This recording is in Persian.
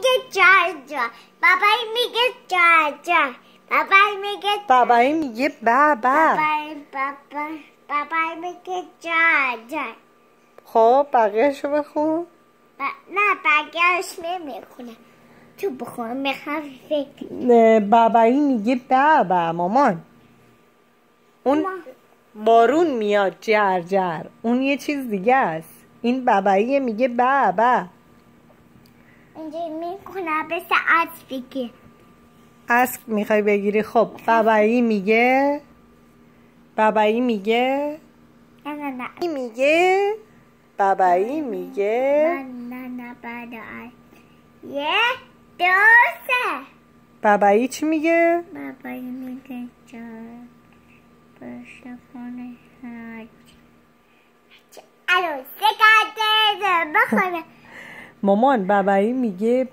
میگه جا بابای میگه جا بابای میگه بابای میگه بابا بابای بابا بابای میگه جا خب بقیهشو بخون ب... نه بقیهش نمیخونه تو بخون میخوام فکر بابایی میگه بابا مامان اون بارون میاد جر اون یه چیز دیگه است این بابایی میگه بابا اینجوری میکنه به سعی بگیر اسب میخوای بگیری خب بابایی میگه بابایی میگه نه نه نه میگه بابایی میگه نه نه نه یه دو سه بابایی چی میگه؟ بابایی میگه جا باشه ها هرچی عروسه کرده بخونه مامان بابایی میگه